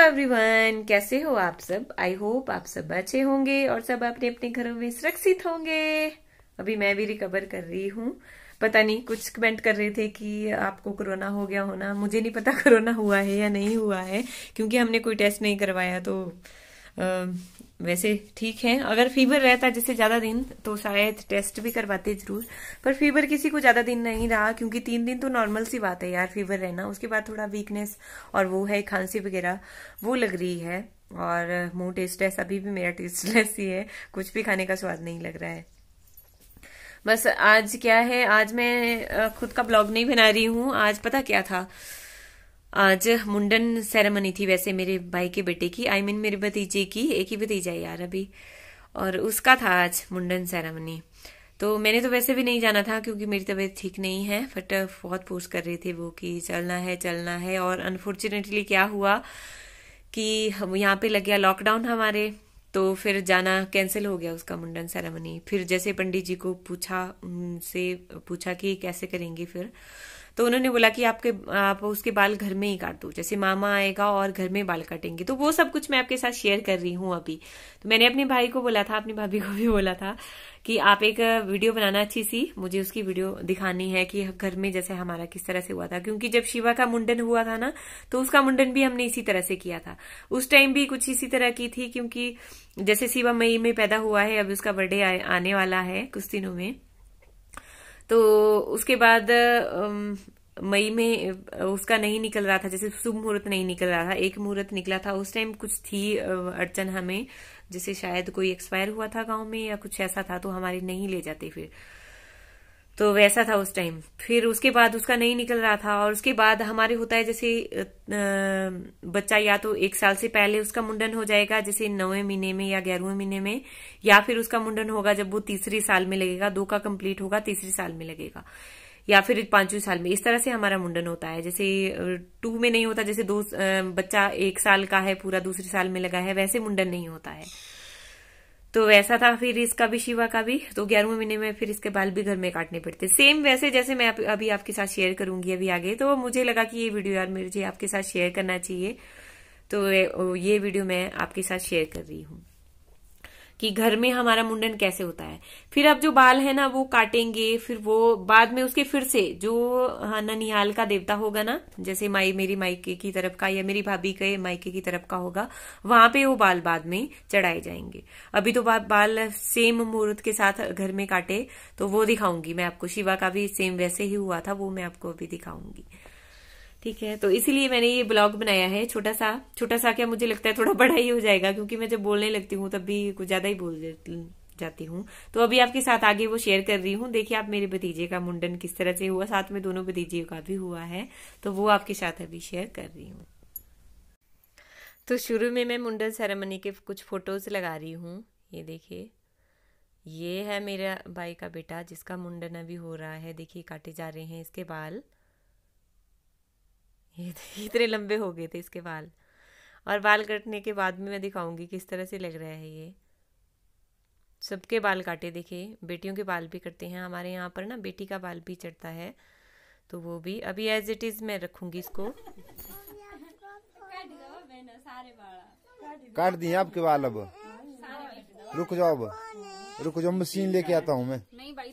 Everyone कैसे हो आप सब आई होप आप सब अच्छे होंगे और सब अपने अपने घरों में सुरक्षित होंगे अभी मैं भी रिकवर कर रही हूँ पता नहीं कुछ कमेंट कर रहे थे कि आपको कोरोना हो गया होना मुझे नहीं पता कोरोना हुआ है या नहीं हुआ है क्योंकि हमने कोई टेस्ट नहीं करवाया तो वैसे ठीक है अगर फीवर रहता जैसे ज्यादा दिन तो शायद टेस्ट भी करवाते जरूर पर फीवर किसी को ज्यादा दिन नहीं रहा क्योंकि तीन दिन तो नॉर्मल सी बात है यार फीवर रहना उसके बाद थोड़ा वीकनेस और वो है खांसी वगैरह वो लग रही है और मुंह टेस्ट है अभी भी मेरा टेस्टलेस ही है कुछ भी खाने का स्वाद नहीं लग रहा है बस आज क्या है आज मैं खुद का ब्लॉग नहीं बना रही हूं आज पता क्या था आज मुंडन सेरेमनी थी वैसे मेरे भाई के बेटे की आई I मीन mean मेरे भतीजे की एक ही भतीजा यार अभी और उसका था आज मुंडन सेरेमनी तो मैंने तो वैसे भी नहीं जाना था क्योंकि मेरी तबीयत ठीक नहीं है बट uh, बहुत पोस्ट कर रहे थे वो कि चलना है चलना है और अनफॉर्चुनेटली क्या हुआ कि यहाँ पे लग गया लॉकडाउन हमारे तो फिर जाना कैंसिल हो गया उसका मुंडन सेरेमनी फिर जैसे पंडित जी को पूछा उनसे पूछा कि कैसे करेंगे फिर तो उन्होंने बोला कि आपके आप उसके बाल घर में ही काट दो जैसे मामा आएगा और घर में बाल काटेंगे तो वो सब कुछ मैं आपके साथ शेयर कर रही हूं अभी तो मैंने अपने भाई को बोला था अपनी भाभी को भी बोला था कि आप एक वीडियो बनाना अच्छी सी मुझे उसकी वीडियो दिखानी है कि घर में जैसे हमारा किस तरह से हुआ था क्योंकि जब शिवा का मुंडन हुआ था ना तो उसका मुंडन भी हमने इसी तरह से किया था उस टाइम भी कुछ इसी तरह की थी क्योंकि जैसे शिवा मई में पैदा हुआ है अभी उसका बर्थडे आने वाला है कुछ दिनों में तो उसके बाद मई में उसका नहीं निकल रहा था जैसे शुभ मुहूर्त नहीं निकल रहा था एक मुहूर्त निकला था उस टाइम कुछ थी अड़चन हमें जैसे शायद कोई एक्सपायर हुआ था गांव में या कुछ ऐसा था तो हमारे नहीं ले जाते फिर तो वैसा था उस टाइम फिर उसके बाद उसका नहीं निकल रहा था और उसके बाद हमारे होता है जैसे बच्चा या तो एक साल से पहले उसका मुंडन हो जाएगा जैसे नौवे महीने में या ग्यारहवें महीने में या फिर उसका मुंडन होगा जब वो तीसरे साल में लगेगा दो का कंप्लीट होगा तीसरे साल में लगेगा या फिर पांचवें साल में इस तरह से हमारा मुंडन होता है जैसे टू में नहीं होता जैसे दो बच्चा एक साल का है पूरा दूसरे साल में लगा है वैसे मुंडन नहीं होता है तो वैसा था फिर इसका भी शिवा का भी तो ग्यारहवें महीने में फिर इसके बाल भी घर में काटने पड़ते सेम वैसे जैसे मैं आप, अभी आपके साथ शेयर करूंगी अभी आगे तो मुझे लगा कि ये वीडियो यार मुझे आपके साथ शेयर करना चाहिए तो ये वीडियो मैं आपके साथ शेयर कर रही हूँ कि घर में हमारा मुंडन कैसे होता है फिर अब जो बाल है ना वो काटेंगे फिर वो बाद में उसके फिर से जो हाँ, ननिहाल का देवता होगा ना जैसे माई मेरी माइके की तरफ का या मेरी भाभी के माइके की तरफ का होगा वहां पे वो बाल बाद में चढ़ाए जाएंगे अभी तो बाल सेम मुहूर्त के साथ घर में काटे तो वो दिखाऊंगी मैं आपको शिवा का भी सेम वैसे ही हुआ था वो मैं आपको अभी दिखाऊंगी ठीक है तो इसीलिए मैंने ये ब्लॉग बनाया है छोटा सा छोटा सा क्या मुझे लगता है थोड़ा बड़ा ही हो जाएगा क्योंकि मैं जब बोलने लगती हूँ तब भी कुछ ज्यादा ही बोल जाती हूँ तो अभी आपके साथ आगे वो शेयर कर रही हूँ देखिए आप मेरे भतीजे का मुंडन किस तरह से हुआ साथ में दोनों भतीजे का भी हुआ है तो वो आपके साथ अभी शेयर कर रही हूँ तो शुरू में मैं मुंडन सेरेमनी के कुछ फोटोज लगा रही हूँ ये देखिए ये है मेरा भाई का बेटा जिसका मुंडन अभी हो रहा है देखिए काटे जा रहे हैं इसके बाल ये तो इतने लंबे हो गए थे इसके बाल और बाल कटने के बाद में मैं दिखाऊंगी किस तरह से लग रहा है ये सबके बाल काटे देखिए बेटियों के बाल भी कटते हैं हमारे यहाँ पर ना बेटी का बाल भी चढ़ता है तो वो भी अभी एज इट इज़ मैं रखूंगी इसको काट दिए आपके बाल अब रुक जाओ अब रुक जाओ मशीन लेके आता हूँ मैं नहीं भाई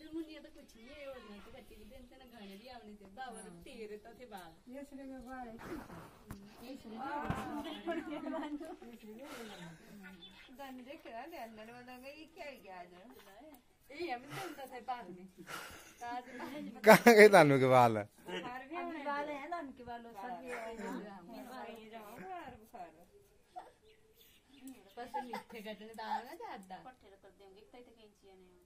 तर मुझे तो कुछ नहीं है वरना तो कच्ची दिन से ना गाने भी आवने थे बावर तेरे तो थे बाल ये सिरे में बाल है ये सिरे में गंदे करा ले अंदर वाला का ये क्या गया ना ये हमें तो उनका से बाल में कहाँ गए तानु के बाल अभी बाल है ना उनके बालों सब ये बस मिठे कटने दाल ना जाता पट्टे रख देंगे इतना इतना कैंचियां नहीं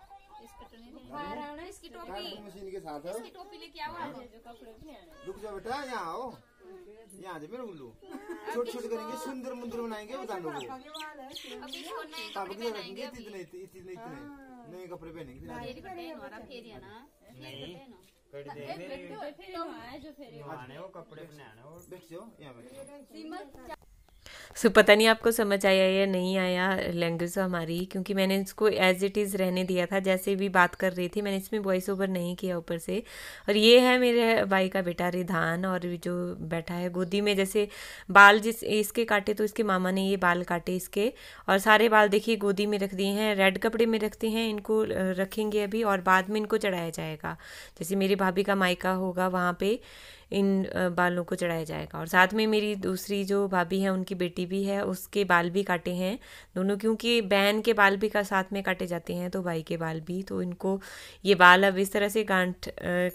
तो इसकी टोपी मशीन के साथ है इसकी टोपी लेके आओ आज जो हाँ। कपड़े रुक जाओ बेटा यहाँ आओ यहाँ आज मेरे उल्लू छोटे छोटे करेंगे सुंदर मुंदर बनाएंगे हाँ, रखेंगे इतने इतने इतने हाँ। नए कपड़े पहनेंगे नहीं कपड़े बनाने यहाँ सो so, पता नहीं आपको समझ आया या नहीं आया लैंग्वेज तो हमारी क्योंकि मैंने इसको एज इट इज़ रहने दिया था जैसे भी बात कर रही थी मैंने इसमें वॉइस ओवर नहीं किया ऊपर से और ये है मेरे भाई का बेटा रिधान और जो बैठा है गोदी में जैसे बाल जिस इसके काटे तो इसके मामा ने ये बाल काटे इसके और सारे बाल देखिए गोदी में रख दिए हैं रेड कपड़े में रखते हैं इनको रखेंगे अभी और बाद में इनको चढ़ाया जाएगा जैसे मेरी भाभी का मायका होगा वहाँ पर इन बालों को चढ़ाया जाएगा और साथ में मेरी दूसरी जो भाभी है उनकी बेटी भी है उसके बाल भी काटे हैं दोनों क्योंकि बहन के बाल भी का साथ में काटे जाते हैं तो भाई के बाल भी तो इनको ये बाल अब इस तरह से गांठ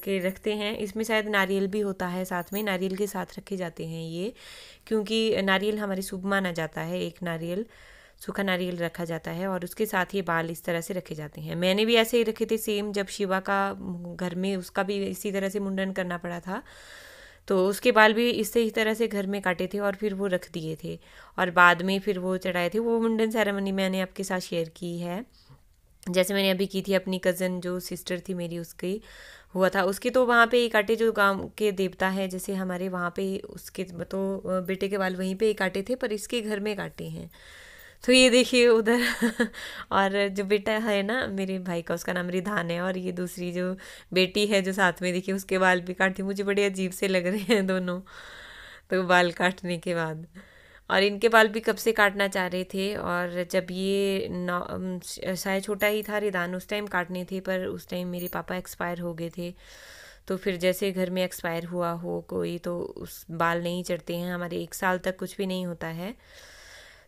के रखते हैं इसमें शायद नारियल भी होता है साथ में नारियल के साथ रखे जाते हैं ये क्योंकि नारियल हमारे शुभ माना जाता है एक नारियल सूखा नारियल रखा जाता है और उसके साथ ये बाल इस तरह से रखे जाते हैं मैंने भी ऐसे ही रखे थे सेम जब शिवा का घर में उसका भी इसी तरह से मुंडन करना पड़ा था तो उसके बाल भी इससे ही तरह से घर में काटे थे और फिर वो रख दिए थे और बाद में फिर वो चढ़ाए थे वो मुंडन सेरेमनी मैंने आपके साथ शेयर की है जैसे मैंने अभी की थी अपनी कज़न जो सिस्टर थी मेरी उसकी हुआ था उसके तो वहाँ पे काटे जो गांव के देवता हैं जैसे हमारे वहाँ पे उसके तो बेटे के बाल वहीं पे काटे थे पर इसके घर में काटे हैं तो ये देखिए उधर और जो बेटा है ना मेरे भाई का उसका नाम रिधान है और ये दूसरी जो बेटी है जो साथ में देखिए उसके बाल भी काटती मुझे बड़े अजीब से लग रहे हैं दोनों तो बाल काटने के बाद और इनके बाल भी कब से काटना चाह रहे थे और जब ये शायद छोटा ही था रिधान उस टाइम काटने थे पर उस टाइम मेरे पापा एक्सपायर हो गए थे तो फिर जैसे घर में एक्सपायर हुआ हो कोई तो उस बाल नहीं चढ़ते हैं हमारे एक साल तक कुछ भी नहीं होता है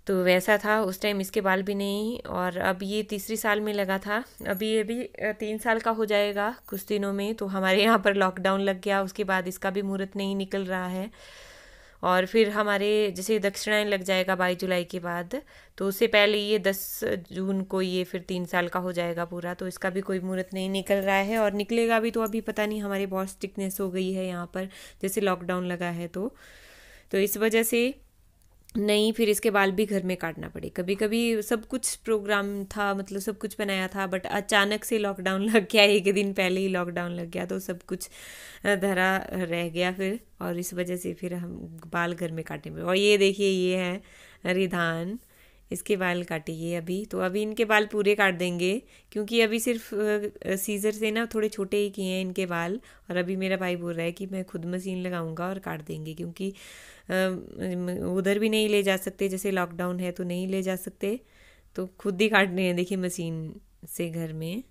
तो वैसा था उस टाइम इसके बाल भी नहीं और अब ये तीसरी साल में लगा था अभी ये भी तीन साल का हो जाएगा कुछ दिनों में तो हमारे यहाँ पर लॉकडाउन लग गया उसके बाद इसका भी मुहूर्त नहीं निकल रहा है और फिर हमारे जैसे दक्षिणायन लग जाएगा बाईस जुलाई के बाद तो उससे पहले ये दस जून को ये फिर तीन साल का हो जाएगा पूरा तो इसका भी कोई मुहूर्त नहीं निकल रहा है और निकलेगा भी तो अभी पता नहीं हमारे बहुत स्टिकनेस हो गई है यहाँ पर जैसे लॉकडाउन लगा है तो तो इस वजह से नहीं फिर इसके बाल भी घर में काटना पड़े कभी कभी सब कुछ प्रोग्राम था मतलब सब कुछ बनाया था बट अचानक से लॉकडाउन लग गया एक दिन पहले ही लॉकडाउन लग गया तो सब कुछ धरा रह गया फिर और इस वजह से फिर हम बाल घर में काटने पड़े और ये देखिए ये है रिधान इसके बाल काटिए अभी तो अभी इनके बाल पूरे काट देंगे क्योंकि अभी सिर्फ सीज़र से ना थोड़े छोटे ही किए हैं इनके बाल और अभी मेरा भाई बोल रहा है कि मैं खुद मशीन लगाऊंगा और काट देंगे क्योंकि उधर भी नहीं ले जा सकते जैसे लॉकडाउन है तो नहीं ले जा सकते तो खुद ही काटने हैं देखिए मशीन से घर में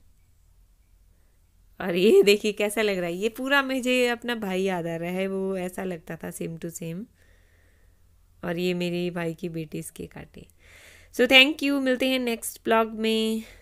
और ये देखिए कैसा लग रहा है ये पूरा मुझे अपना भाई याद आ रहा है वो ऐसा लगता था सेम टू सेम और ये मेरे भाई की बेटी इसके काटे सो थैंक यू मिलते हैं नेक्स्ट ब्लॉग में